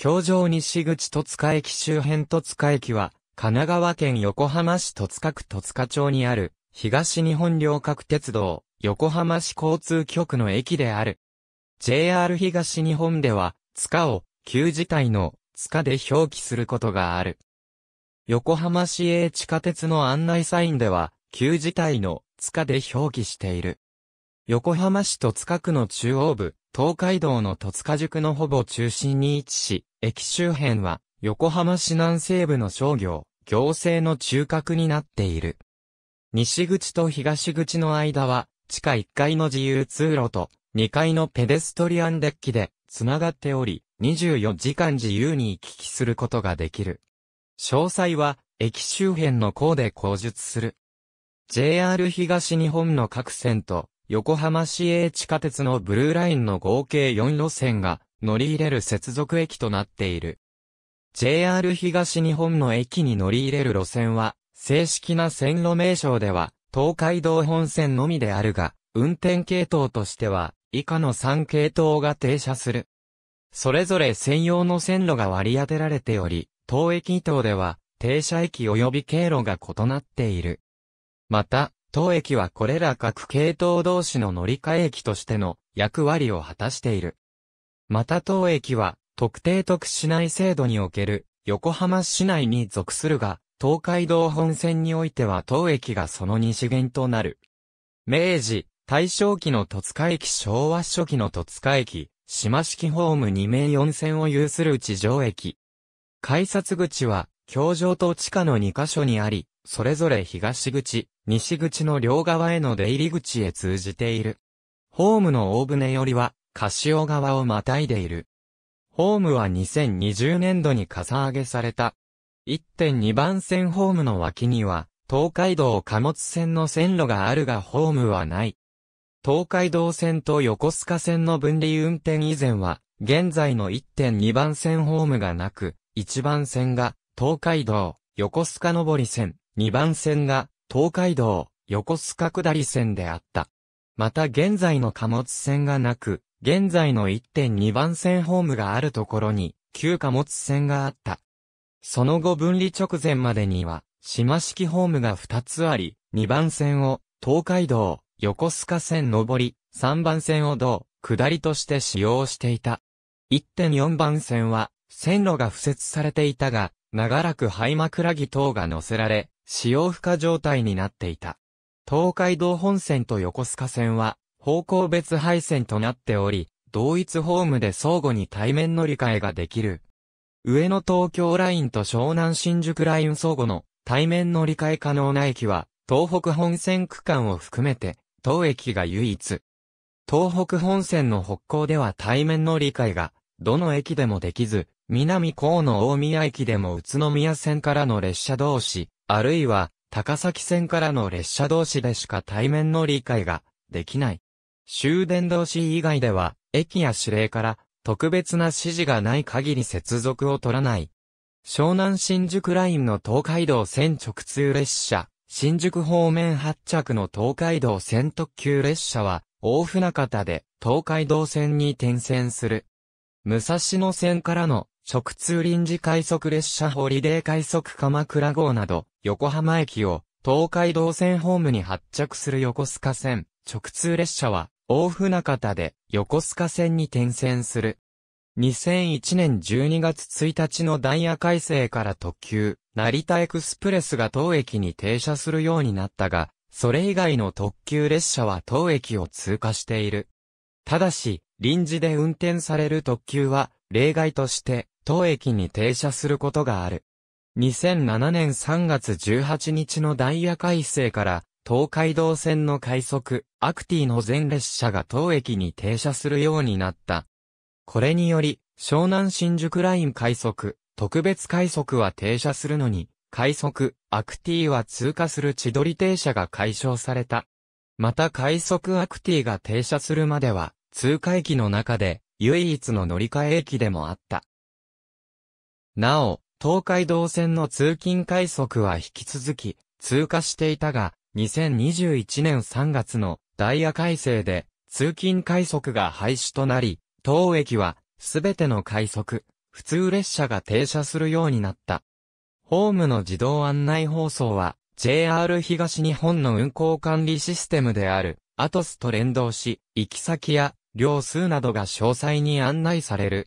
京城西口戸塚駅周辺戸塚駅は、神奈川県横浜市戸塚区戸塚町にある、東日本両角鉄道、横浜市交通局の駅である。JR 東日本では、塚を、旧字体の、塚で表記することがある。横浜市営地下鉄の案内サインでは、旧字体の、塚で表記している。横浜市戸塚区の中央部、東海道の戸塚宿のほぼ中心に位置し、駅周辺は、横浜市南西部の商業、行政の中核になっている。西口と東口の間は、地下1階の自由通路と、2階のペデストリアンデッキで、つながっており、24時間自由に行き来することができる。詳細は、駅周辺の項で講述する。JR 東日本の各線と、横浜市営地下鉄のブルーラインの合計4路線が、乗り入れる接続駅となっている。JR 東日本の駅に乗り入れる路線は、正式な線路名称では、東海道本線のみであるが、運転系統としては、以下の3系統が停車する。それぞれ専用の線路が割り当てられており、当駅等では、停車駅及び経路が異なっている。また、当駅はこれら各系統同士の乗り換え駅としての役割を果たしている。また当駅は、特定特市内制度における、横浜市内に属するが、東海道本線においては当駅がその西限となる。明治、大正期の戸塚駅昭和初期の戸塚駅、島式ホーム2名4線を有する地上駅。改札口は、橋上と地下の2カ所にあり、それぞれ東口、西口の両側への出入り口へ通じている。ホームの大船よりは、カシオ川をまたいでいる。ホームは2020年度にかさ上げされた。1.2番線ホームの脇には、東海道貨物線の線路があるがホームはない。東海道線と横須賀線の分離運転以前は、現在の1.2番線ホームがなく、1番線が東海道、横須賀上り線、2番線が東海道、横須賀下り線であった。また現在の貨物線がなく、現在の1.2番線ホームがあるところに、旧貨物線があった。その後分離直前までには、島式ホームが2つあり、2番線を、東海道、横須賀線上り、3番線を道、下りとして使用していた。1.4番線は、線路が付設されていたが、長らく灰枕木等が乗せられ、使用不可状態になっていた。東海道本線と横須賀線は、方向別配線となっており、同一ホームで相互に対面乗り換えができる。上野東京ラインと湘南新宿ライン相互の対面乗り換え可能な駅は、東北本線区間を含めて、当駅が唯一。東北本線の北港では対面乗り換えが、どの駅でもできず、南高の大宮駅でも宇都宮線からの列車同士、あるいは高崎線からの列車同士でしか対面乗り換えができない。終電同士以外では、駅や指令から、特別な指示がない限り接続を取らない。湘南新宿ラインの東海道線直通列車、新宿方面発着の東海道線特急列車は、大船方で東海道線に転線する。武蔵野線からの直通臨時快速列車ホリデー快速鎌倉号など、横浜駅を東海道線ホームに発着する横須賀線、直通列車は大船方で横須賀線に転線する。2001年12月1日のダイヤ改正から特急、成田エクスプレスが当駅に停車するようになったが、それ以外の特急列車は当駅を通過している。ただし、臨時で運転される特急は、例外として、当駅に停車することがある。2007年3月18日のダイヤ改正から、東海道線の快速、アクティの全列車が当駅に停車するようになった。これにより、湘南新宿ライン快速、特別快速は停車するのに、快速、アクティは通過する千鳥停車が解消された。また快速アクティが停車するまでは、通過駅の中で、唯一の乗り換え駅でもあった。なお、東海道線の通勤快速は引き続き、通過していたが、2021年3月のダイヤ改正で通勤快速が廃止となり、当駅はすべての快速、普通列車が停車するようになった。ホームの自動案内放送は JR 東日本の運行管理システムであるアトスと連動し、行き先や両数などが詳細に案内される。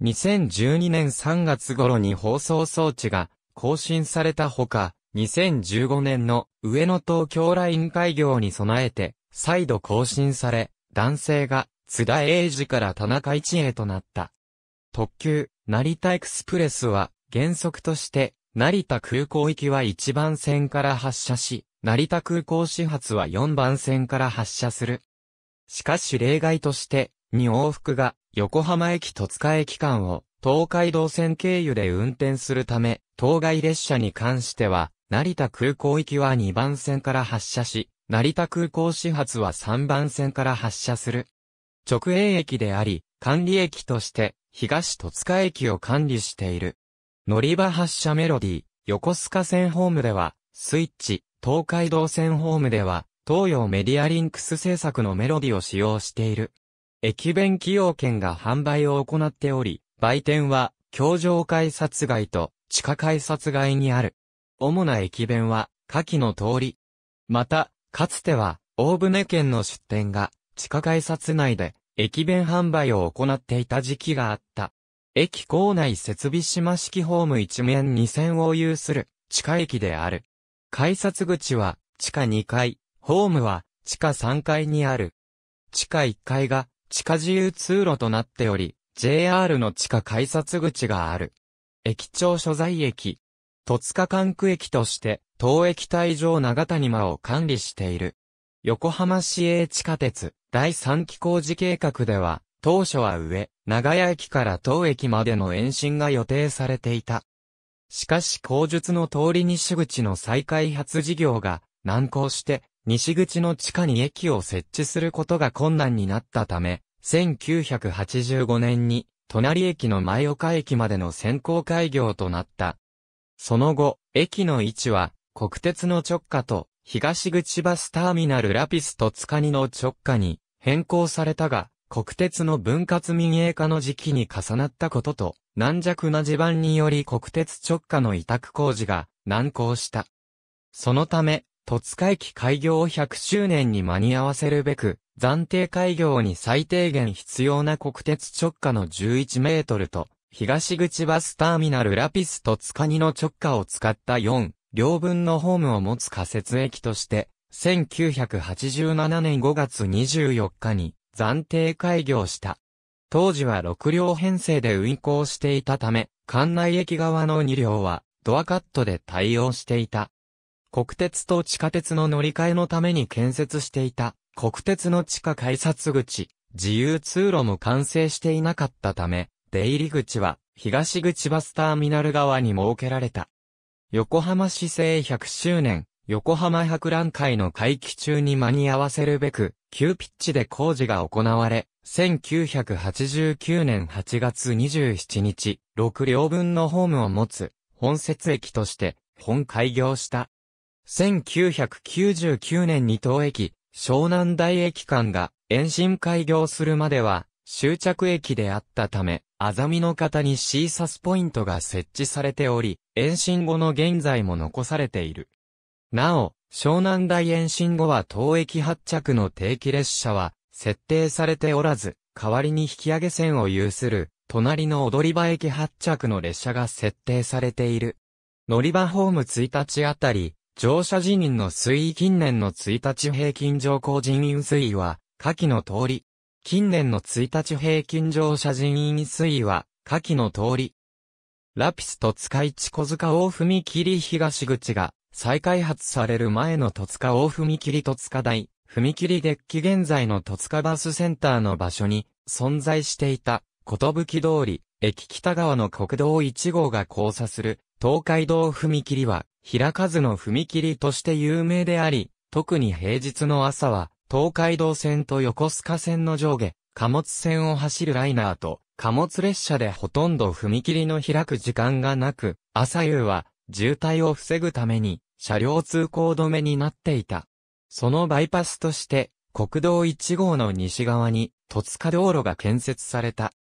2012年3月頃に放送装置が更新されたほか、2015年の上野東京ライン開業に備えて、再度更新され、男性が津田英二から田中一へとなった。特急、成田エクスプレスは、原則として、成田空港行きは1番線から発車し、成田空港始発は4番線から発車する。しかし例外として、2往復が横浜駅戸塚駅間を東海道線経由で運転するため、当該列車に関しては、成田空港行きは2番線から発車し、成田空港始発は3番線から発車する。直営駅であり、管理駅として、東戸塚駅を管理している。乗り場発車メロディー、横須賀線ホームでは、スイッチ、東海道線ホームでは、東洋メディアリンクス制作のメロディを使用している。駅弁起用券が販売を行っており、売店は、京城改札街と地下改札街にある。主な駅弁は、下記の通り。また、かつては、大船県の出店が、地下改札内で、駅弁販売を行っていた時期があった。駅構内設備島式ホーム一面二線を有する、地下駅である。改札口は、地下2階、ホームは、地下3階にある。地下1階が、地下自由通路となっており、JR の地下改札口がある。駅長所在駅、戸塚管区駅として、当駅帯上長谷間を管理している。横浜市営地下鉄、第3期工事計画では、当初は上、長屋駅から当駅までの延伸が予定されていた。しかし工術の通り西口の再開発事業が難航して、西口の地下に駅を設置することが困難になったため、1985年に、隣駅の前岡駅までの先行開業となった。その後、駅の位置は、国鉄の直下と、東口バスターミナルラピスと塚にの直下に変更されたが、国鉄の分割民営化の時期に重なったことと、軟弱な地盤により国鉄直下の委託工事が難航した。そのため、戸塚駅開業を100周年に間に合わせるべく、暫定開業に最低限必要な国鉄直下の11メートルと東口バスターミナルラピスと塚にの直下を使った4両分のホームを持つ仮設駅として、1987年5月24日に暫定開業した。当時は6両編成で運行していたため、館内駅側の2両はドアカットで対応していた。国鉄と地下鉄の乗り換えのために建設していた国鉄の地下改札口、自由通路も完成していなかったため、出入り口は、東口バスターミナル側に設けられた。横浜市政100周年、横浜博覧会の会期中に間に合わせるべく、急ピッチで工事が行われ、1989年8月27日、6両分のホームを持つ、本節駅として、本開業した。1999年に当駅、湘南台駅間が、延伸開業するまでは、終着駅であったため、あざみの型に C サスポイントが設置されており、延伸後の現在も残されている。なお、湘南大延伸後は当駅発着の定期列車は設定されておらず、代わりに引き上げ線を有する、隣の踊り場駅発着の列車が設定されている。乗り場ホーム1日あたり、乗車人員の推移近年の1日平均乗降人員推移は、下記の通り、近年の1日平均乗車人員推移は、下記の通り。ラピス戸塚市小塚大踏切東口が再開発される前の戸塚大踏切戸塚台、踏切デッキ現在の戸塚バスセンターの場所に存在していた、ことぶき通り、駅北側の国道1号が交差する東海道踏切は、平ずの踏切として有名であり、特に平日の朝は東海道線と横須賀線の上下、貨物線を走るライナーと、貨物列車でほとんど踏切の開く時間がなく、朝夕は渋滞を防ぐために車両通行止めになっていた。そのバイパスとして国道1号の西側に戸塚道路が建設された。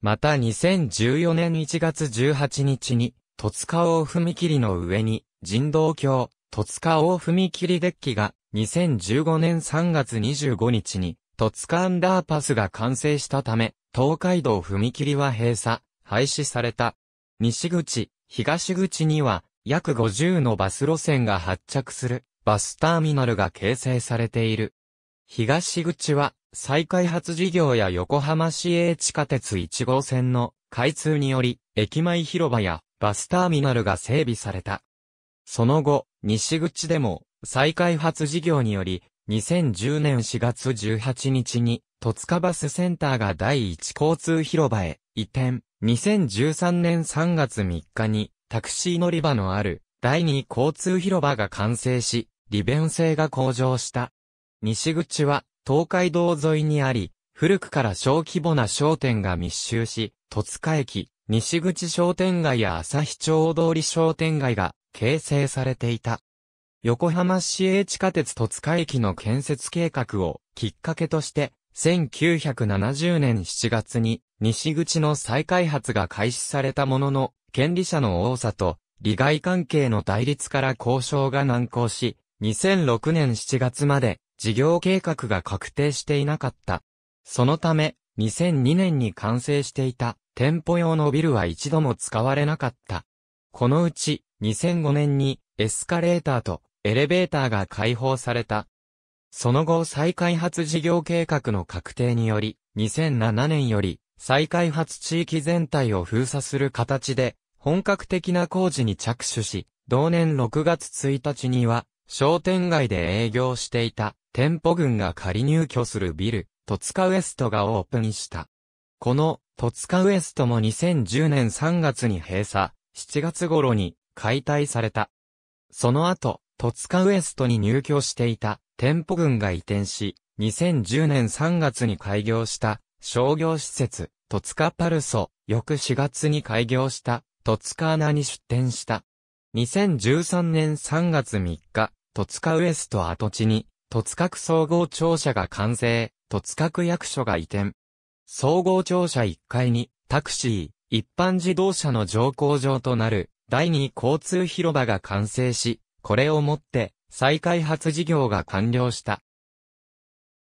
また2014年1月18日に戸塚大踏切の上に人道橋、戸塚大踏切デッキが2015年3月25日に、トツカンダーパスが完成したため、東海道踏切は閉鎖、廃止された。西口、東口には、約50のバス路線が発着する、バスターミナルが形成されている。東口は、再開発事業や横浜市営地下鉄1号線の開通により、駅前広場やバスターミナルが整備された。その後、西口でも再開発事業により、2010年4月18日に、戸塚バスセンターが第一交通広場へ移転。2013年3月3日に、タクシー乗り場のある第二交通広場が完成し、利便性が向上した。西口は東海道沿いにあり、古くから小規模な商店が密集し、戸塚駅、西口商店街や朝日町通り商店街が形成されていた。横浜市営地下鉄戸塚駅の建設計画をきっかけとして、1970年7月に西口の再開発が開始されたものの、権利者の多さと利害関係の対立から交渉が難航し、2006年7月まで事業計画が確定していなかった。そのため、2002年に完成していた店舗用のビルは一度も使われなかった。このうち、2005年にエスカレーターとエレベーターが開放された。その後再開発事業計画の確定により、2007年より再開発地域全体を封鎖する形で、本格的な工事に着手し、同年6月1日には、商店街で営業していた店舗群が仮入居するビル、戸塚ウエストがオープンした。この戸塚ウエストも2010年3月に閉鎖、7月頃に解体された。その後、戸塚ウエストに入居していた店舗群が移転し、2010年3月に開業した商業施設、戸塚パルソ、翌4月に開業した戸塚穴に出店した。2013年3月3日、戸塚ウエスト跡地に、戸塚区総合庁舎が完成、戸塚区役所が移転。総合庁舎1階に、タクシー、一般自動車の乗降場となる、第2交通広場が完成し、これをもって、再開発事業が完了した。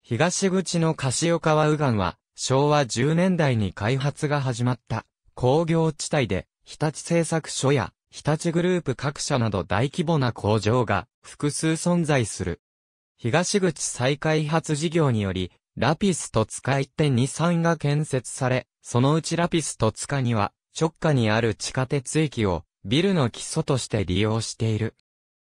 東口の柏川右岸は、昭和10年代に開発が始まった、工業地帯で、日立製作所や、日立グループ各社など大規模な工場が複数存在する。東口再開発事業により、ラピスと塚1.23が建設され、そのうちラピスと塚には、直下にある地下鉄駅をビルの基礎として利用している。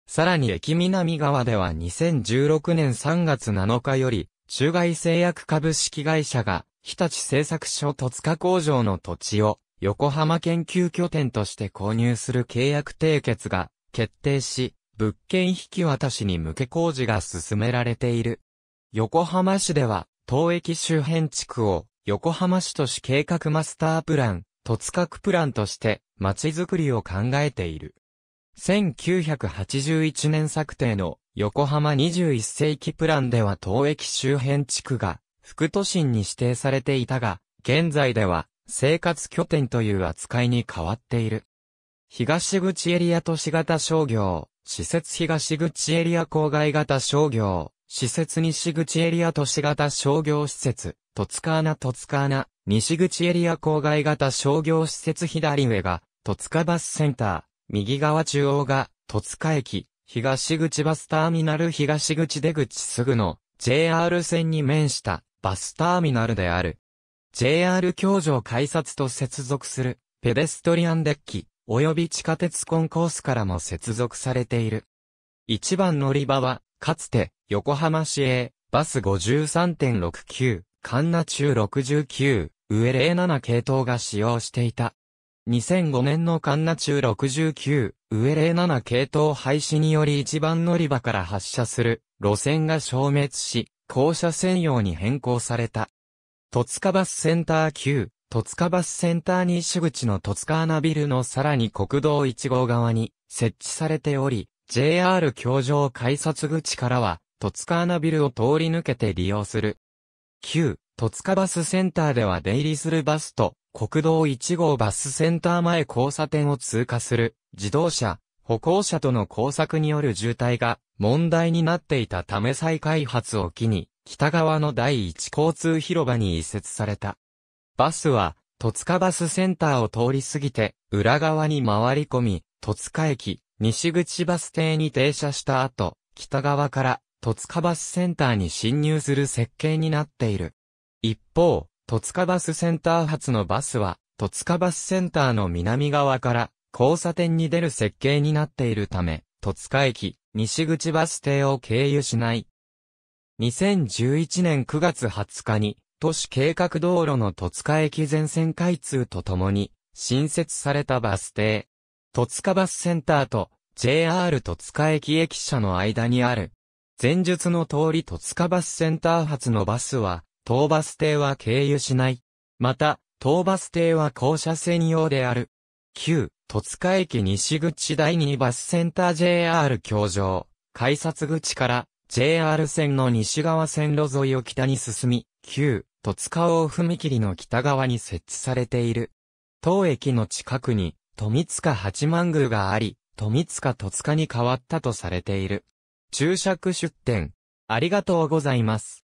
さらに駅南側では2016年3月7日より、中外製薬株式会社が、日立製作所戸塚工場の土地を、横浜研究拠点として購入する契約締結が決定し、物件引き渡しに向け工事が進められている。横浜市では、当駅周辺地区を横浜市都市計画マスタープラン、戸塚区プランとして、街づくりを考えている。1981年策定の横浜21世紀プランでは東駅周辺地区が副都心に指定されていたが、現在では生活拠点という扱いに変わっている。東口エリア都市型商業、施設東口エリア郊外型商業、施設西口エリア都市型商業施設、戸塚穴戸塚穴、西口エリア郊外型商業施設左上が、戸塚バスセンター、右側中央が、戸塚駅、東口バスターミナル東口出口すぐの JR 線に面したバスターミナルである。JR 京城改札と接続するペデストリアンデッキ及び地下鉄コンコースからも接続されている。一番乗り場はかつて横浜市営バス53.69、カンナ中69、上07系統が使用していた2005年のカンナ中69、上07系統廃止により一番乗り場から発車する路線が消滅し、降車専用に変更された。戸塚バスセンター9、戸塚バスセンター西口の戸塚穴ビルのさらに国道1号側に設置されており、JR 京上改札口からは、戸塚穴ビルを通り抜けて利用する。9、戸塚バスセンターでは出入りするバスと国道1号バスセンター前交差点を通過する自動車、歩行者との交錯による渋滞が問題になっていたため再開発を機に北側の第一交通広場に移設された。バスは戸塚バスセンターを通り過ぎて裏側に回り込み、戸塚駅西口バス停に停車した後、北側から戸塚バスセンターに進入する設計になっている。一方、戸塚バスセンター発のバスは、戸塚バスセンターの南側から交差点に出る設計になっているため、戸塚駅、西口バス停を経由しない。2011年9月20日に、都市計画道路の戸塚駅全線開通とともに、新設されたバス停。戸塚バスセンターと JR 戸塚駅駅舎の間にある。前述の通り戸塚バスセンター発のバスは、東バス停は経由しない。また、東バス停は校舎専用である。旧、戸塚駅西口第2バスセンター JR 橋場。改札口から JR 線の西側線路沿いを北に進み、旧、戸塚大踏切の北側に設置されている。当駅の近くに、富塚八幡宮があり、富塚戸塚に変わったとされている。注釈出店。ありがとうございます。